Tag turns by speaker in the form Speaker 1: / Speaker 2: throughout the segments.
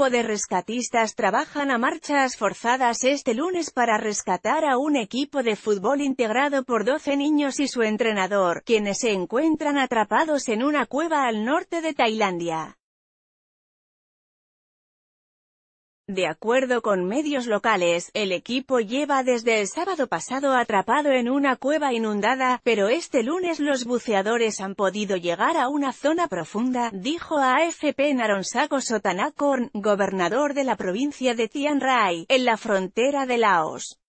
Speaker 1: grupo de rescatistas trabajan a marchas forzadas este lunes para rescatar a un equipo de fútbol integrado por 12 niños y su entrenador, quienes se encuentran atrapados en una cueva al norte de Tailandia. De acuerdo con medios locales, el equipo lleva desde el sábado pasado atrapado en una cueva inundada, pero este lunes los buceadores han podido llegar a una zona profunda, dijo AFP Naronsago Sotanakorn, gobernador de la provincia de Tian en la frontera de Laos.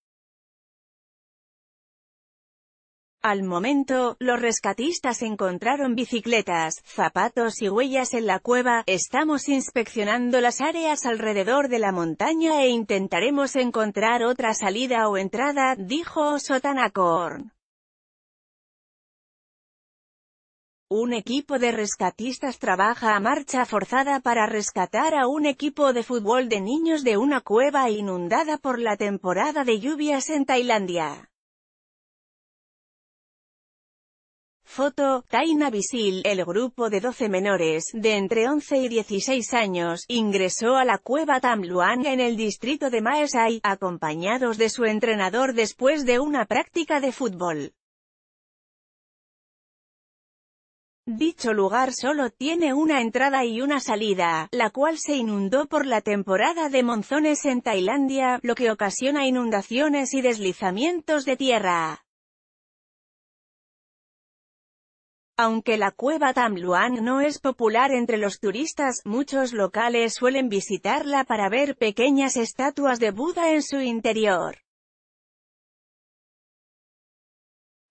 Speaker 1: Al momento, los rescatistas encontraron bicicletas, zapatos y huellas en la cueva, estamos inspeccionando las áreas alrededor de la montaña e intentaremos encontrar otra salida o entrada, dijo Sotanakorn. Un equipo de rescatistas trabaja a marcha forzada para rescatar a un equipo de fútbol de niños de una cueva inundada por la temporada de lluvias en Tailandia. Foto, Taina Visil, el grupo de 12 menores, de entre 11 y 16 años, ingresó a la cueva Tamluan en el distrito de Maesai, acompañados de su entrenador después de una práctica de fútbol. Dicho lugar solo tiene una entrada y una salida, la cual se inundó por la temporada de monzones en Tailandia, lo que ocasiona inundaciones y deslizamientos de tierra. Aunque la cueva Tam no es popular entre los turistas, muchos locales suelen visitarla para ver pequeñas estatuas de Buda en su interior.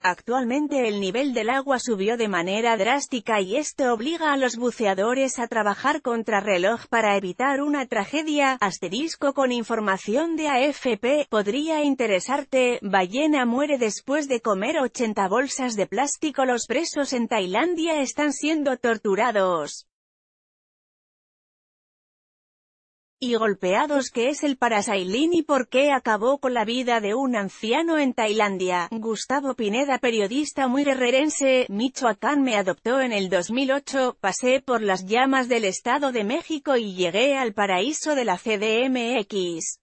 Speaker 1: Actualmente el nivel del agua subió de manera drástica y esto obliga a los buceadores a trabajar contrarreloj para evitar una tragedia. Asterisco con información de AFP, podría interesarte, ballena muere después de comer 80 bolsas de plástico. Los presos en Tailandia están siendo torturados. y golpeados que es el parasailín y por qué acabó con la vida de un anciano en Tailandia. Gustavo Pineda periodista muy guerrerense, Michoacán me adoptó en el 2008, pasé por las llamas del Estado de México y llegué al paraíso de la CDMX.